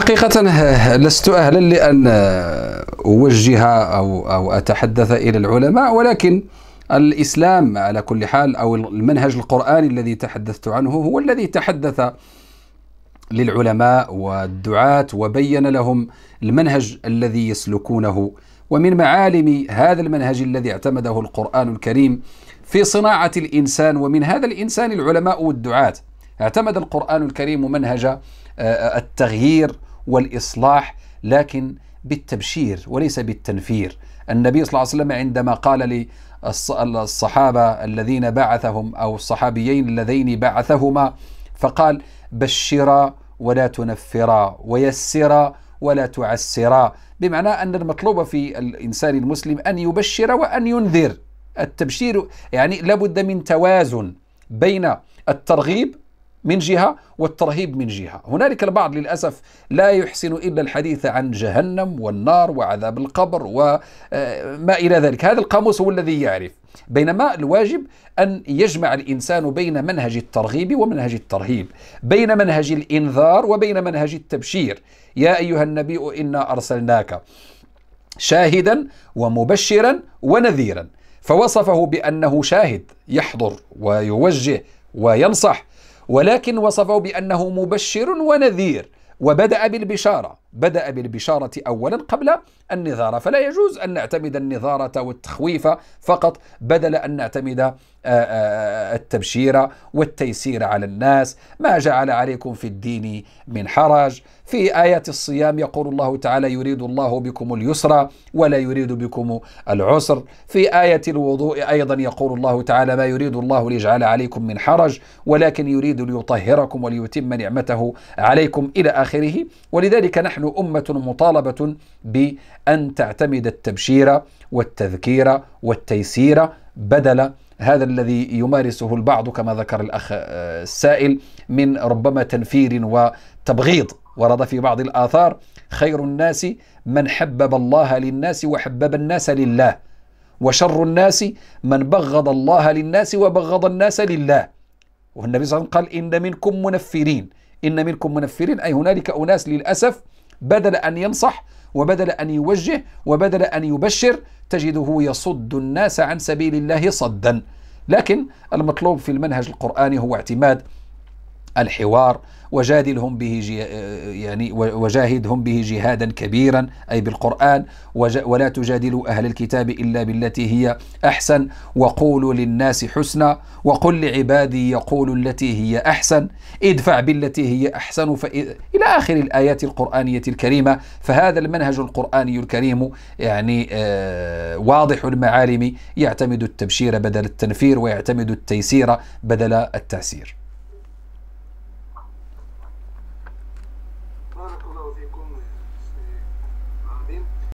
حقيقة لست أهلا لأن أوجه آه، أو, أو أتحدث إلى العلماء ولكن الإسلام على كل حال أو المنهج القرآني الذي تحدثت عنه هو الذي تحدث للعلماء والدعاة وبين لهم المنهج الذي يسلكونه ومن معالم هذا المنهج الذي اعتمده القرآن الكريم في صناعة الإنسان ومن هذا الإنسان العلماء والدعاة اعتمد القرآن الكريم منهج آه، آه، التغيير والاصلاح لكن بالتبشير وليس بالتنفير النبي صلى الله عليه وسلم عندما قال للصحابه الذين بعثهم او الصحابيين اللذين بعثهما فقال بشرا ولا تنفرا ويسرا ولا تعسرا بمعنى ان المطلوب في الانسان المسلم ان يبشر وان ينذر التبشير يعني لابد من توازن بين الترغيب من جهة والترهيب من جهة هنالك البعض للأسف لا يحسن إلا الحديث عن جهنم والنار وعذاب القبر وما آه، إلى ذلك هذا القاموس هو الذي يعرف بينما الواجب أن يجمع الإنسان بين منهج الترغيب ومنهج الترهيب بين منهج الإنذار وبين منهج التبشير يا أيها النبي إنا أرسلناك شاهدا ومبشرا ونذيرا فوصفه بأنه شاهد يحضر ويوجه وينصح ولكن وصفه بأنه مبشر ونذير وبدأ بالبشارة بدأ بالبشارة أولا قبل النظارة فلا يجوز أن نعتمد النظارة والتخويف فقط بدل أن نعتمد آه، آه، التبشير والتيسير على الناس ما جعل عليكم في الدين من حرج في آيات الصيام يقول الله تعالى يريد الله بكم اليسر ولا يريد بكم العسر في آية الوضوء أيضا يقول الله تعالى ما يريد الله ليجعل عليكم من حرج ولكن يريد ليطهركم وليتم نعمته عليكم إلى آخره ولذلك نحن نحن أمة مطالبة بأن تعتمد التبشير والتذكير والتيسير بدل هذا الذي يمارسه البعض كما ذكر الأخ آه، السائل من ربما تنفير وتبغيض ورد في بعض الآثار خير الناس من حبب الله للناس وحبب الناس لله وشر الناس من بغض الله للناس وبغض الناس لله والنبي صلى الله عليه وسلم قال إن منكم منفرين إن منكم منفرين أي هنالك أناس للأسف بدل أن ينصح وبدل أن يوجه وبدل أن يبشر تجده يصد الناس عن سبيل الله صدا لكن المطلوب في المنهج القرآني هو اعتماد الحوار وجادلهم به جي يعني وجاهدهم به جهادا كبيرا أي بالقرآن ولا تجادلوا أهل الكتاب إلا بالتي هي أحسن وقولوا للناس حسنا وقل لعبادي يقولوا التي هي أحسن ادفع بالتي هي أحسن إلى آخر الآيات القرآنية الكريمة فهذا المنهج القرآني الكريم يعني آه واضح المعالم يعتمد التبشير بدل التنفير ويعتمد التيسير بدل التعسير ¿Cómo a eles.